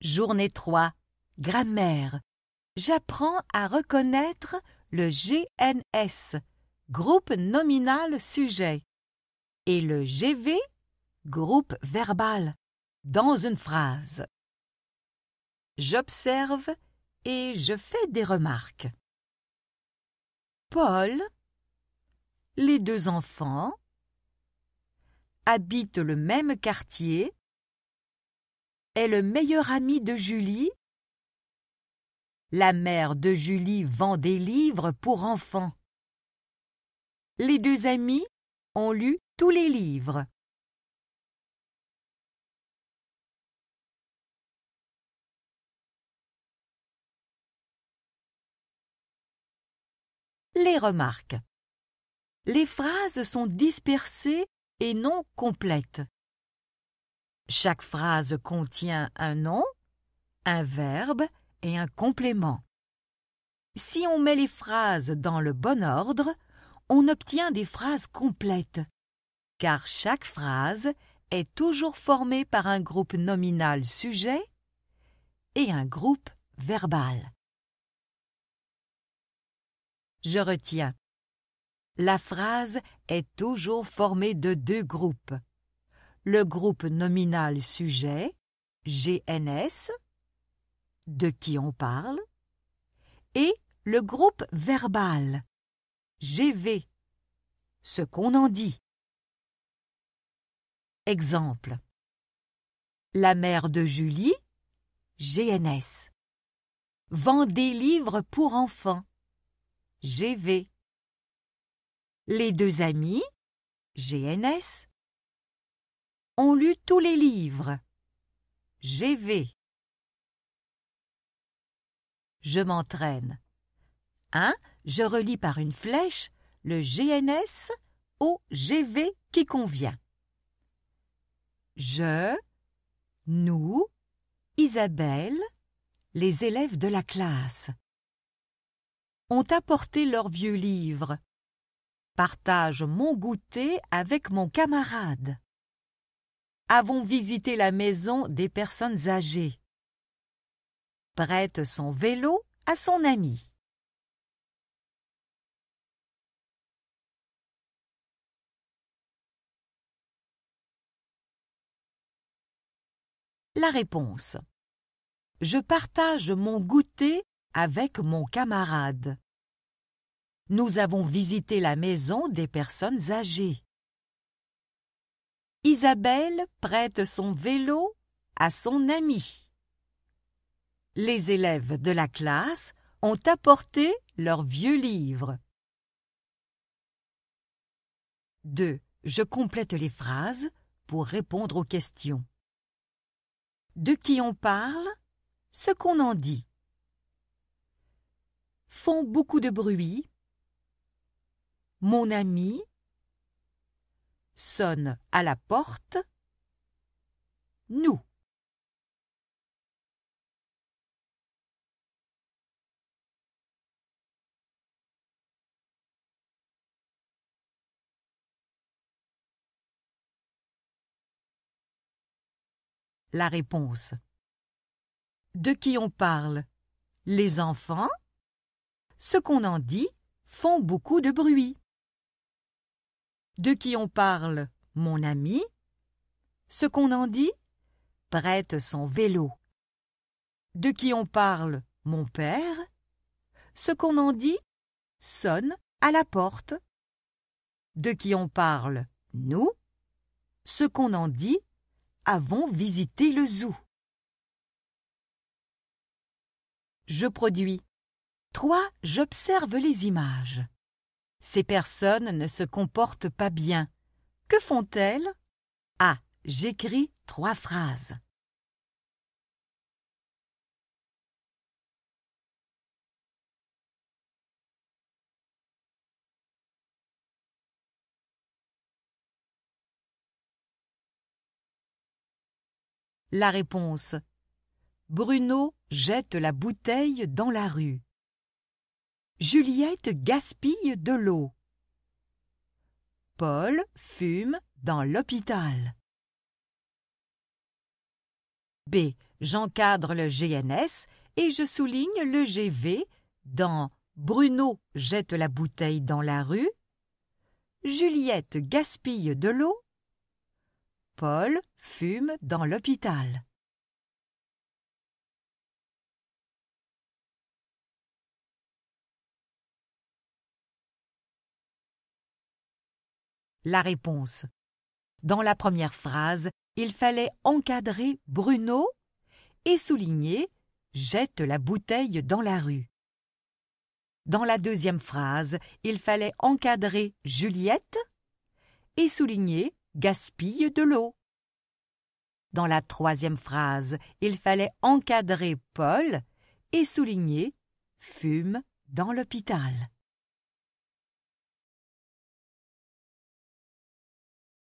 Journée 3. Grammaire. J'apprends à reconnaître le GNS, groupe nominal sujet, et le GV, groupe verbal, dans une phrase. J'observe et je fais des remarques. Paul, les deux enfants, habitent le même quartier est le meilleur ami de Julie. La mère de Julie vend des livres pour enfants. Les deux amis ont lu tous les livres. Les remarques. Les phrases sont dispersées et non complètes. Chaque phrase contient un nom, un verbe et un complément. Si on met les phrases dans le bon ordre, on obtient des phrases complètes, car chaque phrase est toujours formée par un groupe nominal sujet et un groupe verbal. Je retiens. La phrase est toujours formée de deux groupes le groupe nominal sujet, GNS, de qui on parle, et le groupe verbal, GV, ce qu'on en dit. Exemple. La mère de Julie, GNS, vend des livres pour enfants, GV. Les deux amis, GNS, ont lu tous les livres. GV. Je m'entraîne. 1. Hein? Je relis par une flèche le GNS au GV qui convient. Je, nous, Isabelle, les élèves de la classe ont apporté leurs vieux livres. Partage mon goûter avec mon camarade avons visité la maison des personnes âgées. Prête son vélo à son ami. La réponse. Je partage mon goûter avec mon camarade. Nous avons visité la maison des personnes âgées. Isabelle prête son vélo à son ami. Les élèves de la classe ont apporté leur vieux livre. 2. Je complète les phrases pour répondre aux questions. De qui on parle Ce qu'on en dit. Font beaucoup de bruit. Mon ami sonne à la porte Nous. La réponse. De qui on parle Les enfants Ce qu'on en dit font beaucoup de bruit. De qui on parle Mon ami Ce qu'on en dit Prête son vélo. De qui on parle Mon père Ce qu'on en dit Sonne à la porte. De qui on parle Nous Ce qu'on en dit Avons visité le zoo. Je produis. Trois. J'observe les images. Ces personnes ne se comportent pas bien. Que font-elles Ah, j'écris trois phrases. La réponse Bruno jette la bouteille dans la rue. Juliette gaspille de l'eau. Paul fume dans l'hôpital. B. J'encadre le GNS et je souligne le GV dans Bruno jette la bouteille dans la rue. Juliette gaspille de l'eau. Paul fume dans l'hôpital. la réponse. Dans la première phrase, il fallait encadrer Bruno et souligner Jette la bouteille dans la rue. Dans la deuxième phrase, il fallait encadrer Juliette et souligner Gaspille de l'eau. Dans la troisième phrase, il fallait encadrer Paul et souligner Fume dans l'hôpital.